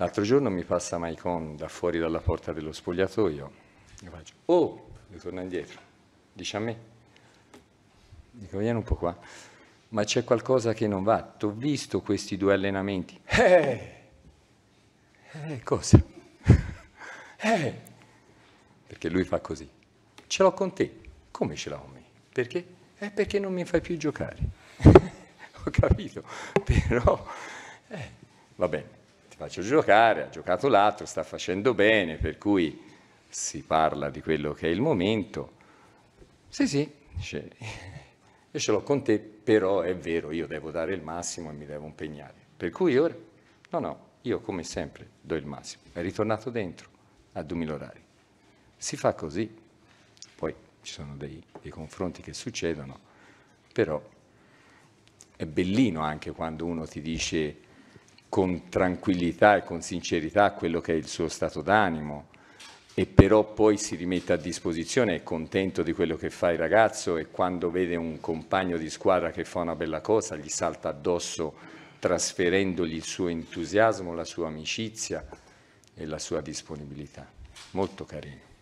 L'altro giorno mi passa Maicon da fuori dalla porta dello spogliatoio, io faccio, oh, io torno indietro, dice a me, dico vieni un po' qua, ma c'è qualcosa che non va, t'ho visto questi due allenamenti, eh, eh cosa? eh, perché lui fa così, ce l'ho con te, come ce l'ho con me? Perché? Eh, perché non mi fai più giocare, ho capito, però, eh, va bene faccio giocare, ha giocato l'altro, sta facendo bene, per cui si parla di quello che è il momento. Sì, sì, dice, io ce l'ho con te, però è vero, io devo dare il massimo e mi devo impegnare. Per cui ora, no, no, io come sempre do il massimo. È ritornato dentro a 2000 orari. Si fa così, poi ci sono dei, dei confronti che succedono, però è bellino anche quando uno ti dice con tranquillità e con sincerità quello che è il suo stato d'animo e però poi si rimette a disposizione, è contento di quello che fa il ragazzo e quando vede un compagno di squadra che fa una bella cosa gli salta addosso trasferendogli il suo entusiasmo, la sua amicizia e la sua disponibilità. Molto carino.